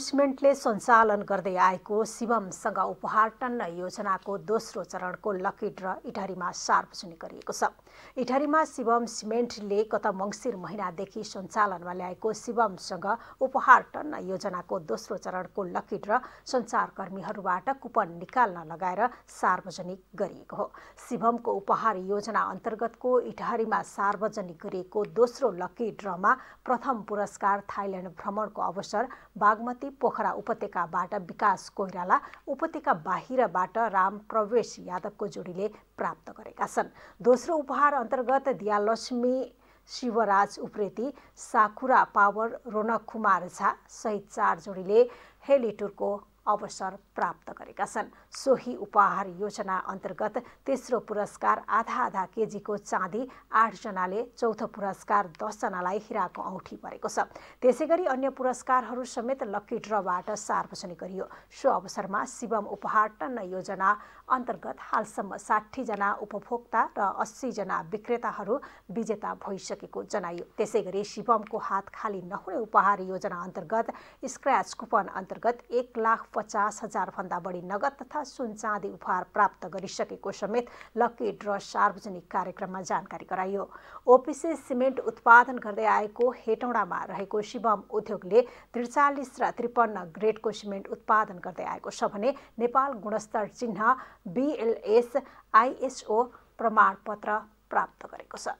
सिमेन्टले सञ्चालन गर्दै आएको शिवमसँग उपहार टन्न योजनाको दोस्रो चरणको लकेट र इटहरीमा सार्वजनिक गरिएको छ इटहरीमा शिवम सिमेन्टले गत मङ्सिर महिनादेखि सञ्चालनमा ल्याएको शिवमसँग उपहार टन्न योजनाको दोस्रो चरणको लकेट र सञ्चारकर्मीहरूबाट कुपन निकाल्न लगाएर सार्वजनिक गरिएको हो शिवमको उपहार योजना अन्तर्गतको इटहरीमा सार्वजनिक गरिएको दोस्रो लकेट ड्रमा प्रथम पुरस्कार थाइल्यान्ड भ्रमणको अवसर बागमती पोखरा उपत्यकाबाट विकास कोइराला उपत्यका बाहिरबाट राम प्रवेश यादवको जोडीले प्राप्त गरेका छन् दोस्रो उपहार अन्तर्गत दियालक्ष्मी शिवराज उप्रेती साकुरा पावर रोनक कुमार झा सहित चार जोडीले हेलिटुरको अवसर प्राप्त गरेका छन् सोही उपहार योजना अन्तर्गत तेस्रो पुरस्कार आधा आधा केजीको चाँदी आठजनाले चौथो पुरस्कार दसजनालाई हिराको औँठी परेको छ त्यसै गरी अन्य पुरस्कारहरू समेत लक्की ड्रबाट सार्वजनिक गरियो सो अवसरमा शिवम उपहार टन्न योजना अन्तर्गत हालसम्म साठीजना उपभोक्ता र अस्सीजना विक्रेताहरू विजेता भइसकेको जनाइयो त्यसै गरी शिवमको हात खाली नहुने उपहार योजना अन्तर्गत स्क्रच कुपन अन्तर्गत एक लाख पचास हजारभन्दा बढी नगद तथा सुन चाँदी उपहार प्राप्त गरिसकेको समेत लकी ड्र सार्वजनिक कार्यक्रममा जानकारी गराइयो ओपिसी सिमेन्ट उत्पादन गर्दै आएको हेटौँडामा रहेको शिवम उद्योगले त्रिचालिस र त्रिपन्न ग्रेडको सिमेन्ट उत्पादन गर्दै आएको छ भने नेपाल गुणस्तर चिन्ह बिएलएस आइएसओ प्रमाणपत्र प्राप्त गरेको छ